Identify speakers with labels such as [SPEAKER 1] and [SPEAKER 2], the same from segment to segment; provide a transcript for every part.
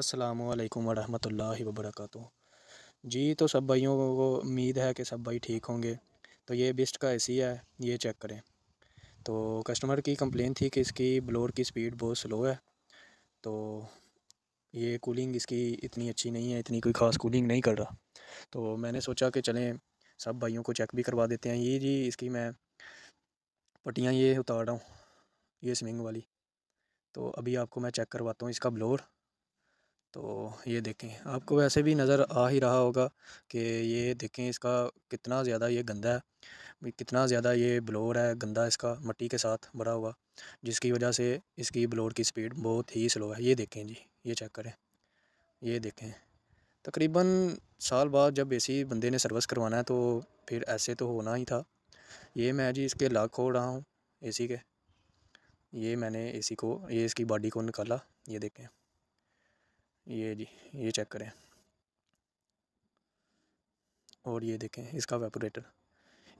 [SPEAKER 1] अस्सलाम वालेकुम रहमतुल्लाहि व बरकातहू जी तो सब भाइयों को उम्मीद है कि सब भाई ठीक होंगे तो ये बिस्ट का एसी है ये चेक करें तो कस्टमर की कंप्लेन थी कि इसकी ब्लोर की स्पीड बहुत स्लो है तो ये कूलिंग इसकी इतनी अच्छी नहीं है इतनी कोई ख़ास कूलिंग नहीं कर रहा तो मैंने सोचा कि चलें सब भाइयों को चेक भी करवा देते हैं ये जी इसकी मैं पट्टियाँ ये उतार रहा हूँ ये स्विंग वाली तो अभी आपको मैं चेक करवाता हूँ इसका ब्लोर तो ये देखें आपको वैसे भी नज़र आ ही रहा होगा कि ये देखें इसका कितना ज़्यादा ये गंदा है कितना ज़्यादा ये ब्लोर है गंदा इसका मट्टी के साथ भरा हुआ जिसकी वजह से इसकी ब्लोर की स्पीड बहुत ही स्लो है ये देखें जी ये चेक करें ये देखें तकरीबन साल बाद जब ए बंदे ने सर्विस करवाना है तो फिर ऐसे तो होना ही था ये मैं जी इसके लाख खोल रहा हूँ ए के ये मैंने ए को ये इसकी बॉडी को निकाला ये देखें ये जी ये चेक करें और ये देखें इसका वेपोरेटर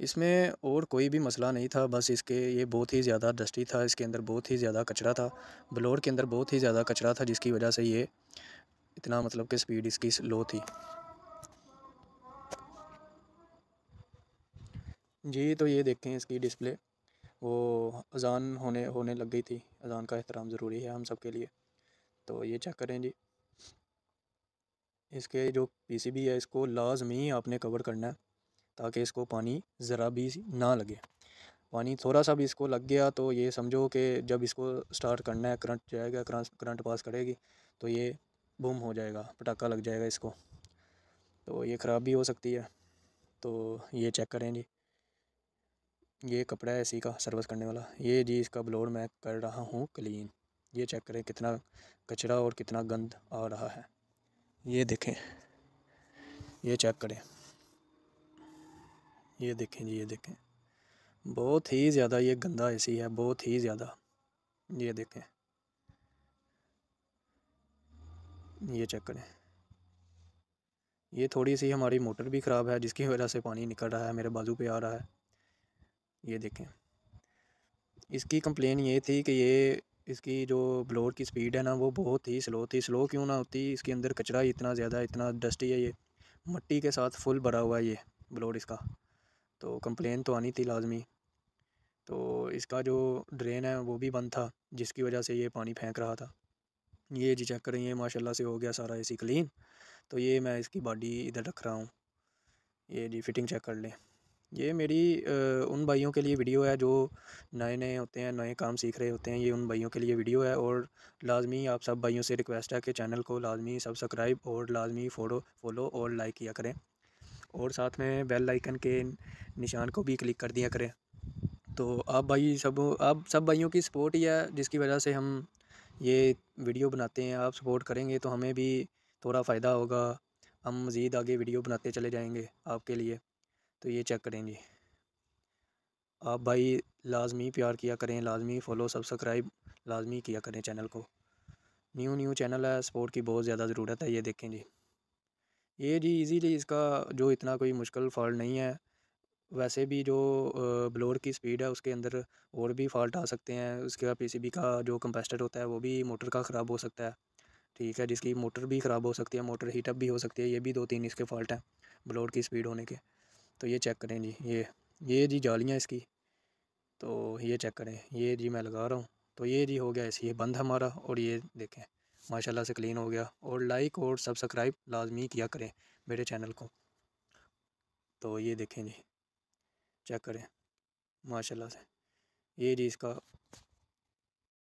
[SPEAKER 1] इसमें और कोई भी मसला नहीं था बस इसके ये बहुत ही ज़्यादा डस्टी था इसके अंदर बहुत ही ज़्यादा कचरा था ब्लोर के अंदर बहुत ही ज़्यादा कचरा था जिसकी वजह से ये इतना मतलब कि स्पीड इसकी स्लो थी जी तो ये देखें इसकी डिस्प्ले वो अजान होने होने लग गई थी अजान का एहतराम ज़रूरी है हम सब के लिए तो ये चेक करें जी इसके जो पीसीबी है इसको लाजमी आपने कवर करना है ताकि इसको पानी ज़रा भी ना लगे पानी थोड़ा सा भी इसको लग गया तो ये समझो कि जब इसको स्टार्ट करना है करंट जाएगा करंट पास करेगी तो ये बुम हो जाएगा पटाखा लग जाएगा इसको तो ये ख़राब भी हो सकती है तो ये चेक करें जी ये कपड़ा है इसी का सर्विस करने वाला ये जी इसका ब्लोर मैं कर रहा हूँ क्लीन ये चेक करें कितना कचरा और कितना गंद आ रहा है ये देखें ये चेक करें ये देखें जी ये देखें बहुत ही ज़्यादा ये गंदा एसी है बहुत ही ज़्यादा ये देखें ये चेक करें ये थोड़ी सी हमारी मोटर भी ख़राब है जिसकी वजह से पानी निकल रहा है मेरे बाजू पे आ रहा है ये देखें इसकी कंप्लेन ये थी कि ये इसकी जो ब्लोर की स्पीड है ना वो बहुत ही स्लो थी स्लो क्यों ना होती इसके अंदर कचरा ही इतना ज़्यादा इतना डस्टी है ये मट्टी के साथ फुल भरा हुआ है ये ब्लोर इसका तो कंप्लेन तो आनी थी लाजमी तो इसका जो ड्रेन है वो भी बंद था जिसकी वजह से ये पानी फेंक रहा था ये जी चेक करें ये माशाल्लाह से हो गया सारा इसी क्लीन तो ये मैं इसकी बॉडी इधर रख रहा हूँ ये जी फिटिंग चेक कर लें ये मेरी उन भाइयों के लिए वीडियो है जो नए-नए होते हैं, नए काम सीख रहे होते हैं, ये उन भाइयों के लिए वीडियो है और लाज़मी आप सब भाइयों से रिक्वेस्ट है कि चैनल को लाज़मी सब्सक्राइब और लाज़मी फ़ोडो फ़ॉलो और लाइक किया करें और साथ में बेल आइकन के निशान को भी क्लिक कर दिया करें। तो आप भाई सब आप सब भाइयों की सपोर्ट ही है जिसकी वजह से हम ये वीडियो बनाते हैं, आप सपोर्ट करेंगे तो हमें भी थोड़ा फ़ायदा होगा, हम मज़ीद आगे वीडियो बनाते चले जाएँगे आपके लिए। तो ये चेक करें जी आप भाई लाजमी प्यार किया करें लाजमी फॉलो सब्सक्राइब लाजमी किया करें चैनल को न्यू न्यू चैनल है सपोर्ट की बहुत ज़्यादा ज़रूरत है ये देखें जी ये जी इजीली इसका जो इतना कोई मुश्किल फॉल्ट नहीं है वैसे भी जो ब्लोर की स्पीड है उसके अंदर और भी फॉल्ट आ सकते हैं उसके सी बी का जो कंपेस्टर होता है वो भी मोटर का ख़राब हो सकता है ठीक है जिसकी मोटर भी ख़राब हो सकती है मोटर हीटअप भी हो सकती है ये भी दो तीन इसके फॉल्ट हैं ब्लोर की स्पीड होने के तो ये चेक करें जी ये ये जी जालियाँ इसकी तो ये चेक करें ये जी मैं लगा रहा हूँ तो ये जी हो गया ऐसे ये बंद हमारा और ये देखें माशाल्लाह से क्लीन हो गया और लाइक और सब्सक्राइब लाजमी किया करें मेरे चैनल को तो ये देखें जी चेक करें माशाल्लाह से ये जी इसका